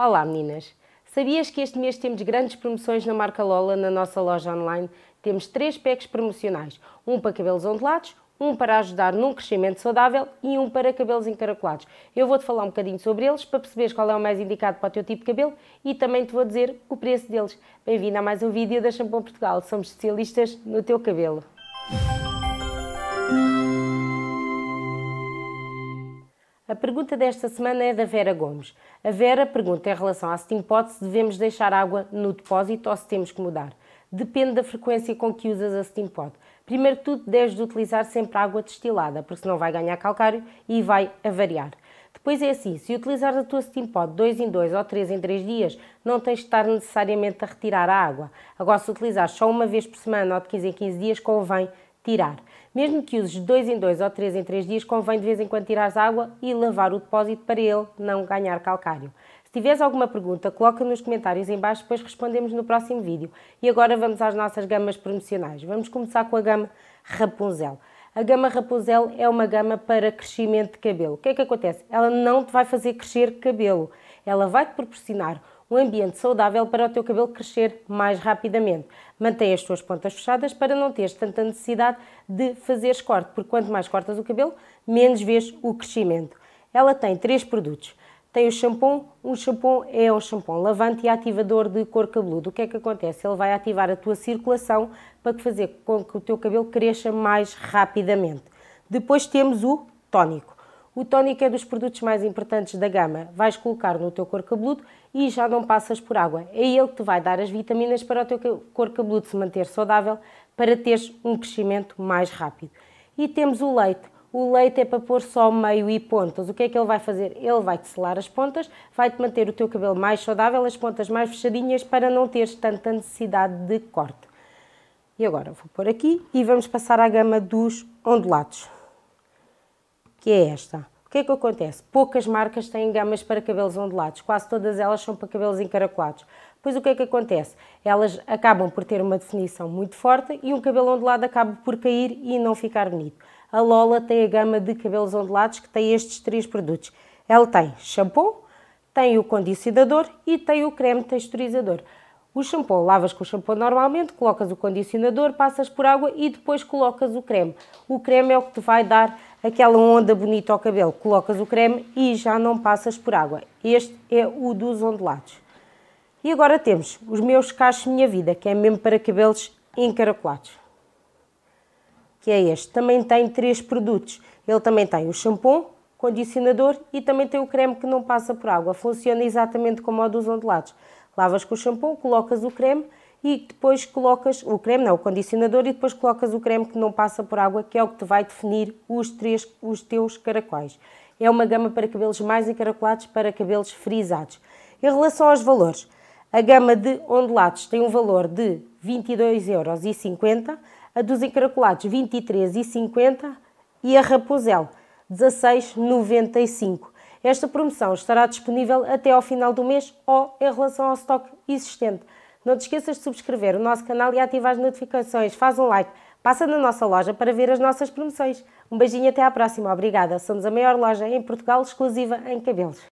Olá meninas! Sabias que este mês temos grandes promoções na marca Lola na nossa loja online? Temos três packs promocionais, um para cabelos ondulados, um para ajudar num crescimento saudável e um para cabelos encaracolados. Eu vou-te falar um bocadinho sobre eles para perceberes qual é o mais indicado para o teu tipo de cabelo e também te vou dizer o preço deles. Bem-vindo a mais um vídeo da Shampoo Portugal. Somos especialistas no teu cabelo. pergunta desta semana é da Vera Gomes. A Vera pergunta em relação à steampot se devemos deixar água no depósito ou se temos que mudar. Depende da frequência com que usas a steampot. Primeiro que tudo, deves de utilizar sempre água destilada, porque senão vai ganhar calcário e vai avariar. Depois é assim, se utilizares a tua pot 2 em 2 ou 3 em 3 dias, não tens de estar necessariamente a retirar a água. Agora, se utilizares só uma vez por semana ou de 15 em 15 dias, convém tirar. Mesmo que uses dois em dois ou três em três dias, convém de vez em quando tirar água e lavar o depósito para ele não ganhar calcário. Se tiveres alguma pergunta, coloca nos comentários em baixo, depois respondemos no próximo vídeo. E agora vamos às nossas gamas promocionais. Vamos começar com a gama Rapunzel. A gama Rapunzel é uma gama para crescimento de cabelo. O que é que acontece? Ela não te vai fazer crescer cabelo. Ela vai te proporcionar um ambiente saudável para o teu cabelo crescer mais rapidamente. Mantém as tuas pontas fechadas para não teres tanta necessidade de fazeres corte, porque quanto mais cortas o cabelo, menos vês o crescimento. Ela tem três produtos. Tem o shampoo, um shampoo é um shampoo lavante e ativador de cor cabeludo. O que é que acontece? Ele vai ativar a tua circulação para fazer com que o teu cabelo cresça mais rapidamente. Depois temos o tónico. O tónico é dos produtos mais importantes da gama. Vais colocar no teu cor cabeludo e já não passas por água. É ele que te vai dar as vitaminas para o teu cor cabeludo se manter saudável, para teres um crescimento mais rápido. E temos o leite. O leite é para pôr só meio e pontas. O que é que ele vai fazer? Ele vai-te selar as pontas, vai-te manter o teu cabelo mais saudável, as pontas mais fechadinhas, para não teres tanta necessidade de corte. E agora vou pôr aqui e vamos passar à gama dos ondulados que é esta. O que é que acontece? Poucas marcas têm gamas para cabelos ondulados, quase todas elas são para cabelos encaracolados. Pois o que é que acontece? Elas acabam por ter uma definição muito forte e um cabelo ondulado acaba por cair e não ficar bonito. A Lola tem a gama de cabelos ondulados que tem estes três produtos. Ela tem shampoo, tem o condicionador e tem o creme texturizador. O shampoo, lavas com o shampoo normalmente, colocas o condicionador, passas por água e depois colocas o creme. O creme é o que te vai dar aquela onda bonita ao cabelo, colocas o creme e já não passas por água. Este é o dos ondulados. E agora temos os meus cachos Minha Vida, que é mesmo para cabelos encaracolados. Que é este. Também tem três produtos. Ele também tem o shampoo, condicionador e também tem o creme que não passa por água. Funciona exatamente como o dos ondulados. Lavas com o shampoo, colocas o creme e depois colocas o creme, não, o condicionador, e depois colocas o creme que não passa por água, que é o que te vai definir os, três, os teus caracóis. É uma gama para cabelos mais encaracolados, para cabelos frisados. Em relação aos valores, a gama de ondulados tem um valor de 22,50€, a dos encaracolados 23,50€ e a Rapunzel 16,95 Esta promoção estará disponível até ao final do mês ou em relação ao estoque existente. Não te esqueças de subscrever o nosso canal e ativar as notificações. Faz um like. Passa na nossa loja para ver as nossas promoções. Um beijinho até à próxima. Obrigada. Somos a maior loja em Portugal exclusiva em cabelos.